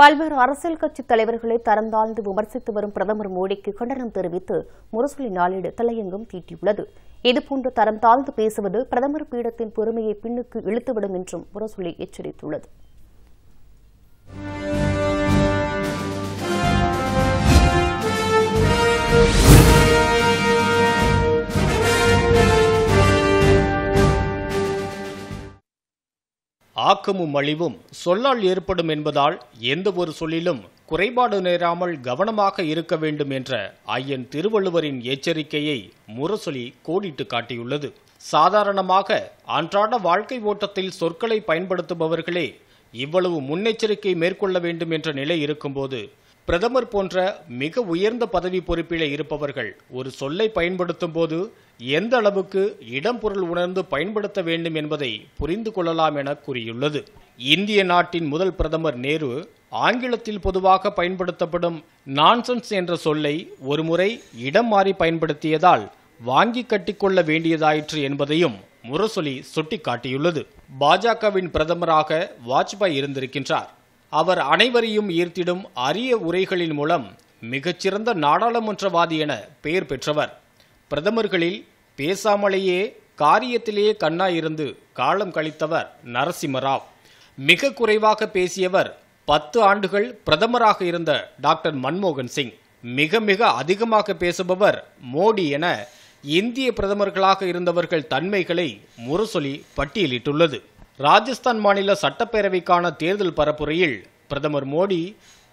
பல்வேறு அரசியல் கட்சித் தலைவர்களை தரம் தாழ்ந்து விமர்சித்து வரும் பிரதமர் மோடிக்கு கண்டனம் தெரிவித்து முரசொலி நாளேடு தலையங்கம் தீட்டியுள்ளது இதுபோன்று தரம் தாழ்ந்து பேசுவது பிரதமர் பீடத்தின் பொறுமையை பின்னுக்கு இழுத்துவிடும் என்றும் முரசொலி எச்சரித்துள்ளது ஆக்கமும் அழிவும் சொல்லால் ஏற்படும் என்பதால் எந்த ஒரு சொல்லிலும் குறைபாடு நேராமல் கவனமாக இருக்க வேண்டும் என்ற ஐயன் திருவள்ளுவரின் எச்சரிக்கையை முரசொலி கோடிட்டு காட்டியுள்ளது சாதாரணமாக அன்றாட வாழ்க்கை ஓட்டத்தில் சொற்களை பயன்படுத்துபவர்களே இவ்வளவு முன்னெச்சரிக்கை மேற்கொள்ள வேண்டும் என்ற நிலை இருக்கும்போது பிரதமர் போன்ற மிக உயர்ந்த பதவி பொறுப்பில் இருப்பவர்கள் ஒரு சொல்லை பயன்படுத்தும் போது எந்த அளவுக்கு இடம் பொருள் உணர்ந்து பயன்படுத்த வேண்டும் என்பதை புரிந்து கொள்ளலாம் என கூறியுள்ளது இந்திய நாட்டின் முதல் பிரதமர் நேரு ஆங்கிலத்தில் பொதுவாக பயன்படுத்தப்படும் நான்சன்ஸ் என்ற சொல்லை ஒருமுறை இடம் மாறி பயன்படுத்தியதால் வாங்கி கட்டிக்கொள்ள வேண்டியதாயிற்று என்பதையும் முரசொலி சுட்டிக்காட்டியுள்ளது பாஜகவின் பிரதமராக வாஜ்பாய் இருந்திருக்கின்றார் அவர் அனைவரையும் ஈர்த்திடும் அரிய உரைகளின் மூலம் மிகச்சிறந்த நாடாளுமன்றவாதி என பெயர் பெற்றவர் பிரதமர்களில் பேசாமலேயே காரியத்திலேயே கண்ணா இருந்து காலம் கழித்தவர் நரசிம்மராவ் மிக குறைவாக பேசியவர் பத்து ஆண்டுகள் பிரதமராக இருந்த டாக்டர் மன்மோகன் சிங் மிக மிக அதிகமாக பேசுபவர் மோடி என இந்திய பிரதமர்களாக இருந்தவர்கள் தன்மைகளை முரசொலி பட்டியலிட்டுள்ளது ராஜஸ்தான் மாநில சட்டப்பேரவைக்கான தேர்தல் பரப்புரையில் பிரதமர் மோடி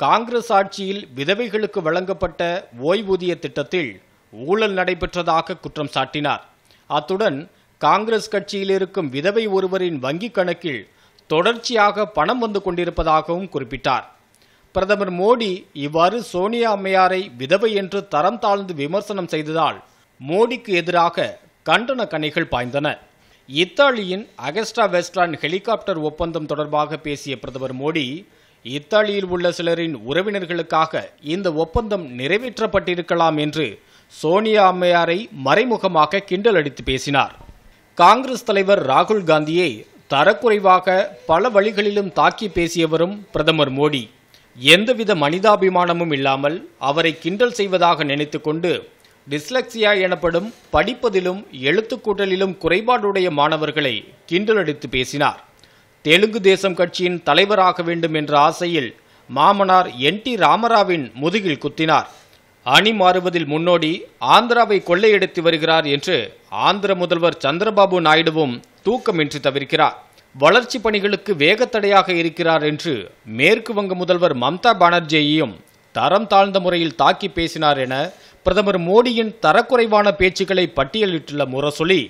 காங்கிரஸ் ஆட்சியில் விதவைகளுக்கு வழங்கப்பட்ட ஓய்வூதிய திட்டத்தில் ஊழல் நடைபெற்றதாக குற்றம் சாட்டினார் அத்துடன் காங்கிரஸ் கட்சியில் இருக்கும் விதவை ஒருவரின் வங்கிக் கணக்கில் தொடர்ச்சியாக பணம் வந்து கொண்டிருப்பதாகவும் குறிப்பிட்டார் பிரதமர் மோடி இவ்வாறு சோனியா அம்மையாரை விதவை என்று தரம் தாழ்ந்து விமர்சனம் செய்ததால் மோடிக்கு எதிராக கண்டன கணைகள் பாய்ந்தன இத்தாலியின் அகஸ்டா வெஸ்ட்லாண்ட் ஹெலிகாப்டர் ஒப்பந்தம் தொடர்பாக பேசிய பிரதமர் மோடி இத்தாலியில் உள்ள சிலரின் உறவினர்களுக்காக இந்த ஒப்பந்தம் நிறைவேற்றப்பட்டிருக்கலாம் என்று சோனியா அம்மையாரை மறைமுகமாக கிண்டல் அடித்து பேசினார் காங்கிரஸ் தலைவர் ராகுல் காந்தியை தரக்குறைவாக பல வழிகளிலும் தாக்கி பேசியவரும் பிரதமர் மோடி எந்தவித மனிதாபிமானமும் இல்லாமல் அவரை கிண்டல் செய்வதாக நினைத்துக்கொண்டு டிஸ்லக்சியா எனப்படும் படிப்பதிலும் எழுத்துக்கூட்டலிலும் குறைபாடுடைய மாணவர்களை கிண்டலடித்து பேசினார் தெலுங்கு தேசம் கட்சியின் தலைவராக வேண்டும் என்ற ஆசையில் மாமனார் என் டி ராமராவின் முதுகில் குத்தினார் அணி மாறுவதில் முன்னோடி ஆந்திராவை கொள்ளையடித்து வருகிறார் என்று ஆந்திர முதல்வர் சந்திரபாபு நாயுடுவும் தூக்கமின்றி தவிர்க்கிறார் வளர்ச்சி பணிகளுக்கு வேகத்தடையாக இருக்கிறார் என்று மேற்கு வங்க முதல்வர் மம்தா பானர்ஜியையும் தரம் தாழ்ந்த முறையில் தாக்கி பேசினார் என பிரதமர் மோடியின் தரக்குறைவான பேச்சுக்களை பட்டியலிட்டுள்ள முரசொலி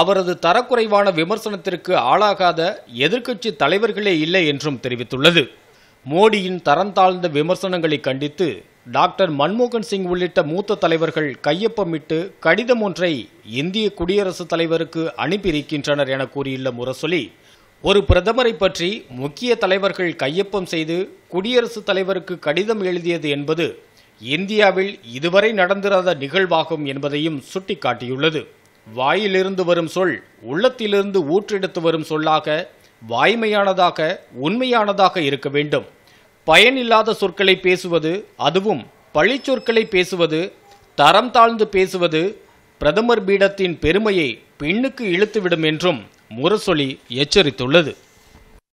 அவரது தரக்குறைவான விமர்சனத்திற்கு ஆளாகாத எதிர்க்கட்சி தலைவர்களே இல்லை என்றும் தெரிவித்துள்ளது மோடியின் தரம் தாழ்ந்த விமர்சனங்களை கண்டித்து டாக்டர் மன்மோகன் சிங் உள்ளிட்ட மூத்த தலைவர்கள் கையொப்பமிட்டு கடிதம் ஒன்றை இந்திய குடியரசுத் தலைவருக்கு அனுப்பியிருக்கின்றனர் என கூறியுள்ள முரசொலி ஒரு பிரதமரை பற்றி முக்கிய தலைவர்கள் கையொப்பம் செய்து குடியரசுத் தலைவருக்கு கடிதம் எழுதியது என்பது இந்தியாவில் இதுவரை நடந்திராத நிகழ்வாகும் என்பதையும் சுட்டிக்காட்டியுள்ளது வாயிலிருந்து வரும் சொல் உள்ளத்திலிருந்து ஊற்றெடுத்து வரும் சொல்லாக வாய்மையானதாக உண்மையானதாக இருக்க வேண்டும் பயனில்லாத சொற்களை பேசுவது அதுவும் பழிச்சொற்களை பேசுவது தரம் தாழ்ந்து பேசுவது பிரதமர் பீடத்தின் பெருமையை பின்னுக்கு இழுத்துவிடும் என்றும் முரசொலி எச்சரித்துள்ளது